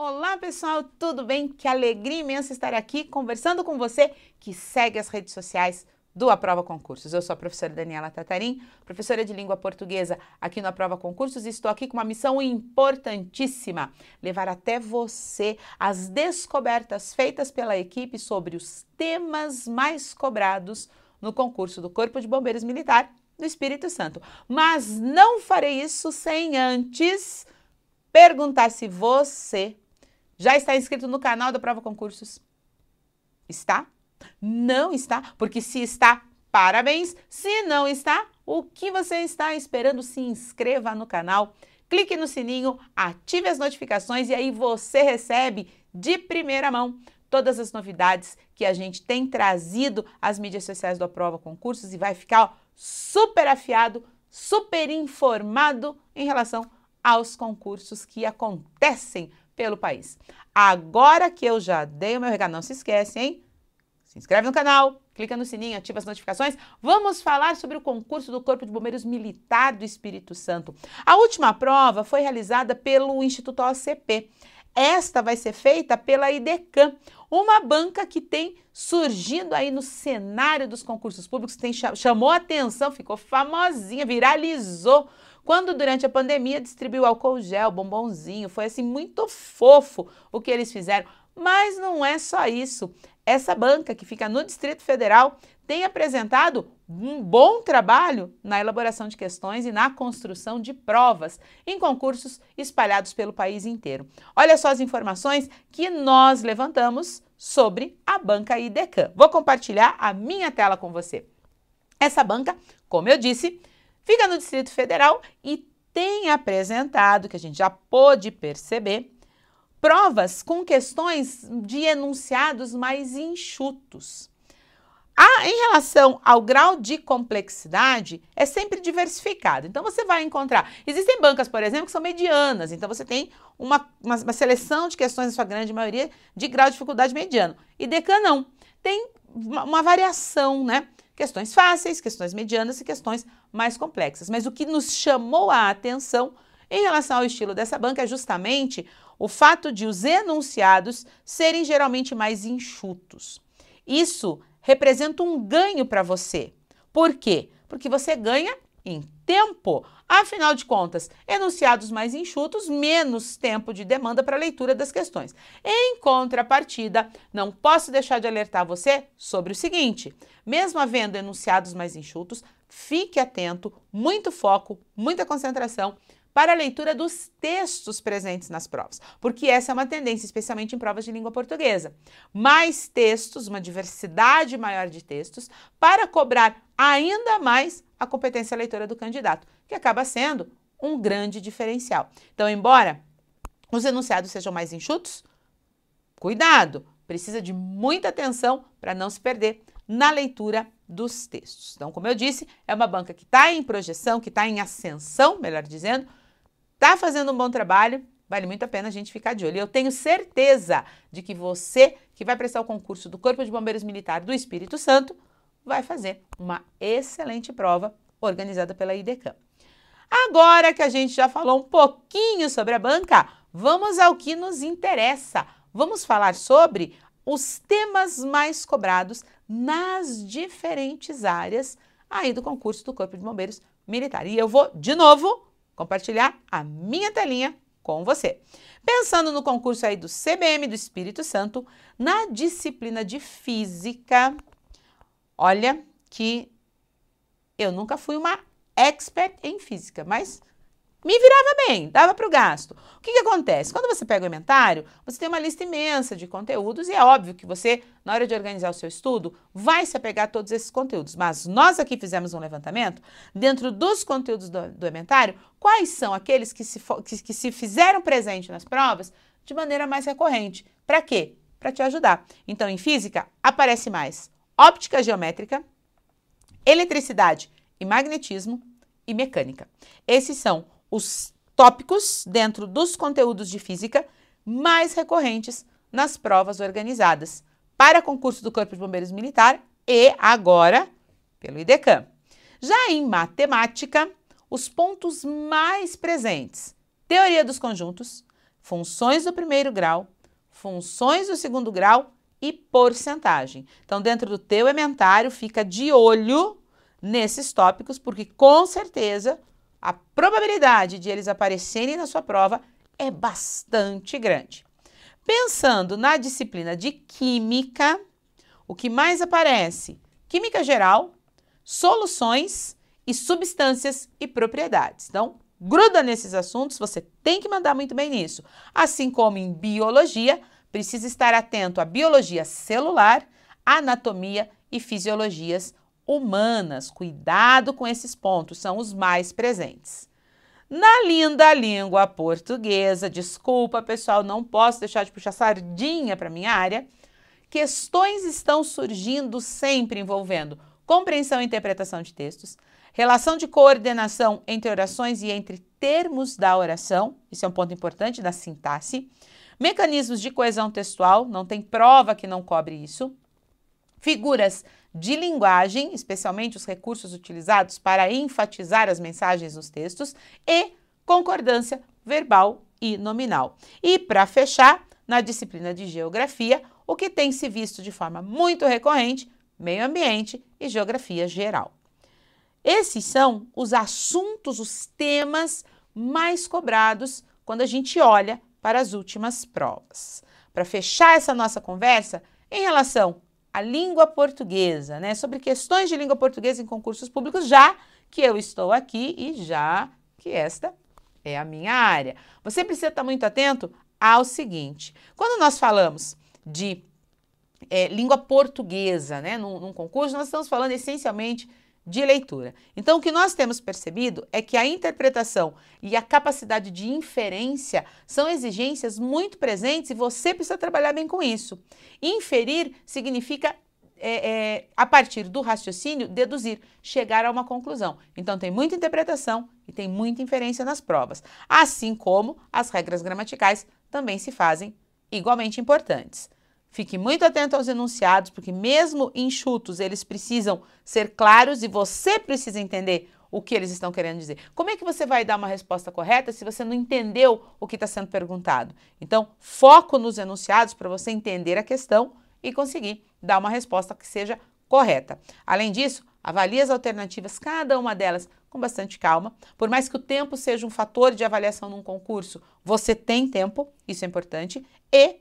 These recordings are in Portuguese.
Olá pessoal, tudo bem? Que alegria imensa estar aqui conversando com você que segue as redes sociais do Aprova Concursos. Eu sou a professora Daniela Tatarim, professora de língua portuguesa aqui no Aprova Concursos e estou aqui com uma missão importantíssima: levar até você as descobertas feitas pela equipe sobre os temas mais cobrados no concurso do Corpo de Bombeiros Militar do Espírito Santo. Mas não farei isso sem antes perguntar se você já está inscrito no canal da Prova Concursos? Está? Não está? Porque se está, parabéns. Se não está, o que você está esperando? Se inscreva no canal, clique no sininho, ative as notificações e aí você recebe de primeira mão todas as novidades que a gente tem trazido às mídias sociais da Prova Concursos e vai ficar ó, super afiado, super informado em relação aos concursos que acontecem pelo país. Agora que eu já dei o meu recado, não se esquece, hein? Se inscreve no canal, clica no sininho, ativa as notificações. Vamos falar sobre o concurso do Corpo de Bombeiros Militar do Espírito Santo. A última prova foi realizada pelo Instituto OCP. Esta vai ser feita pela IDECAM, uma banca que tem surgido aí no cenário dos concursos públicos, tem, chamou atenção, ficou famosinha, viralizou quando durante a pandemia distribuiu álcool gel, bombonzinho, foi assim muito fofo o que eles fizeram. Mas não é só isso. Essa banca que fica no Distrito Federal tem apresentado um bom trabalho na elaboração de questões e na construção de provas em concursos espalhados pelo país inteiro. Olha só as informações que nós levantamos sobre a banca IDECAM. Vou compartilhar a minha tela com você. Essa banca, como eu disse, fica no Distrito Federal e tem apresentado, que a gente já pôde perceber, provas com questões de enunciados mais enxutos. Ah, em relação ao grau de complexidade, é sempre diversificado. Então você vai encontrar. Existem bancas, por exemplo, que são medianas, então você tem uma, uma, uma seleção de questões, na sua grande maioria, de grau de dificuldade mediano. E Decan não. Tem uma, uma variação, né? Questões fáceis, questões medianas e questões mais complexas. Mas o que nos chamou a atenção em relação ao estilo dessa banca é justamente o fato de os enunciados serem geralmente mais enxutos. Isso representa um ganho para você. Por quê? Porque você ganha em tempo. Afinal de contas, enunciados mais enxutos, menos tempo de demanda para leitura das questões. Em contrapartida, não posso deixar de alertar você sobre o seguinte: mesmo havendo enunciados mais enxutos, fique atento, muito foco, muita concentração para a leitura dos textos presentes nas provas, porque essa é uma tendência, especialmente em provas de língua portuguesa. Mais textos, uma diversidade maior de textos, para cobrar ainda mais a competência leitora do candidato, que acaba sendo um grande diferencial. Então, embora os enunciados sejam mais enxutos, cuidado, precisa de muita atenção para não se perder na leitura dos textos. Então, como eu disse, é uma banca que está em projeção, que está em ascensão, melhor dizendo, está fazendo um bom trabalho, vale muito a pena a gente ficar de olho. eu tenho certeza de que você, que vai prestar o concurso do Corpo de Bombeiros Militar do Espírito Santo, vai fazer uma excelente prova organizada pela IDECAM. Agora que a gente já falou um pouquinho sobre a banca, vamos ao que nos interessa. Vamos falar sobre os temas mais cobrados nas diferentes áreas aí do concurso do Corpo de Bombeiros Militar. E eu vou de novo compartilhar a minha telinha com você. Pensando no concurso aí do CBM do Espírito Santo, na disciplina de física, olha que eu nunca fui uma expert em física, mas me virava bem, dava para o gasto. O que, que acontece? Quando você pega o inventário, você tem uma lista imensa de conteúdos e é óbvio que você, na hora de organizar o seu estudo, vai se apegar a todos esses conteúdos. Mas nós aqui fizemos um levantamento dentro dos conteúdos do, do inventário, quais são aqueles que se, que, que se fizeram presente nas provas de maneira mais recorrente. Para quê? Para te ajudar. Então, em física, aparece mais óptica geométrica, eletricidade e magnetismo e mecânica. Esses são os tópicos dentro dos conteúdos de física mais recorrentes nas provas organizadas para concurso do Corpo de Bombeiros Militar e agora pelo IDECAM. Já em matemática, os pontos mais presentes: teoria dos conjuntos, funções do primeiro grau, funções do segundo grau e porcentagem. Então, dentro do teu inventário, fica de olho nesses tópicos, porque com certeza a probabilidade de eles aparecerem na sua prova é bastante grande. Pensando na disciplina de Química, o que mais aparece? Química geral, soluções e substâncias e propriedades. Então, gruda nesses assuntos, você tem que mandar muito bem nisso. Assim como em biologia, precisa estar atento à biologia celular, anatomia e fisiologias humanas. Cuidado com esses pontos, são os mais presentes. Na linda língua portuguesa, desculpa pessoal, não posso deixar de puxar sardinha para minha área. Questões estão surgindo sempre envolvendo compreensão e interpretação de textos, relação de coordenação entre orações e entre termos da oração, isso é um ponto importante da sintaxe, mecanismos de coesão textual, não tem prova que não cobre isso, Figuras de linguagem, especialmente os recursos utilizados para enfatizar as mensagens nos textos, e concordância verbal e nominal. E para fechar, na disciplina de geografia, o que tem se visto de forma muito recorrente: meio ambiente e geografia geral. Esses são os assuntos, os temas mais cobrados quando a gente olha para as últimas provas. Para fechar essa nossa conversa, em relação a língua portuguesa, né? Sobre questões de língua portuguesa em concursos públicos, já que eu estou aqui e já que esta é a minha área. Você precisa estar muito atento ao seguinte: quando nós falamos de é, língua portuguesa, né, num, num concurso, nós estamos falando essencialmente de leitura. Então, o que nós temos percebido é que a interpretação e a capacidade de inferência são exigências muito presentes e você precisa trabalhar bem com isso. Inferir significa é, é, a partir do raciocínio, deduzir, chegar a uma conclusão. Então, tem muita interpretação e tem muita inferência nas provas, assim como as regras gramaticais também se fazem igualmente importantes. Fique muito atento aos enunciados, porque mesmo enxutos, eles precisam ser claros e você precisa entender o que eles estão querendo dizer. Como é que você vai dar uma resposta correta se você não entendeu o que está sendo perguntado? Então, foco nos enunciados para você entender a questão e conseguir dar uma resposta que seja correta. Além disso, avalie as alternativas, cada uma delas, com bastante calma. Por mais que o tempo seja um fator de avaliação num concurso, você tem tempo, isso é importante, e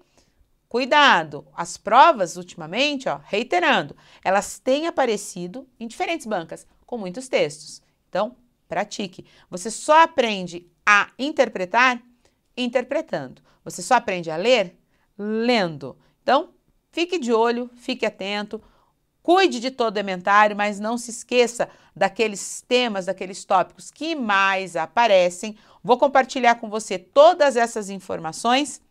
Cuidado, as provas ultimamente, ó, reiterando, elas têm aparecido em diferentes bancas com muitos textos. Então, pratique. Você só aprende a interpretar interpretando. Você só aprende a ler lendo. Então, fique de olho, fique atento, cuide de todo o inventário, mas não se esqueça daqueles temas, daqueles tópicos que mais aparecem. Vou compartilhar com você todas essas informações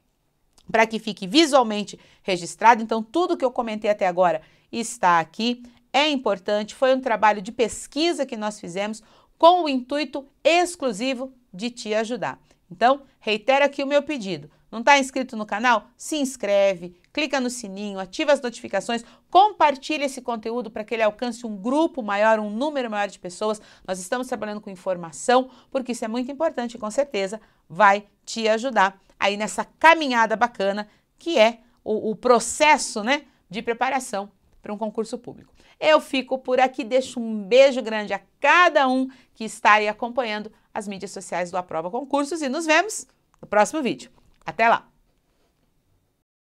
para que fique visualmente registrado. Então, tudo que eu comentei até agora está aqui. É importante, foi um trabalho de pesquisa que nós fizemos com o intuito exclusivo de te ajudar. Então, reitero aqui o meu pedido. Não está inscrito no canal? Se inscreve, clica no sininho, ativa as notificações, compartilha esse conteúdo para que ele alcance um grupo maior, um número maior de pessoas. Nós estamos trabalhando com informação, porque isso é muito importante, e com certeza vai te ajudar aí nessa caminhada bacana que é o, o processo né, de preparação para um concurso público. Eu fico por aqui, deixo um beijo grande a cada um que está aí acompanhando as mídias sociais do Aprova Concursos e nos vemos no próximo vídeo. Até lá!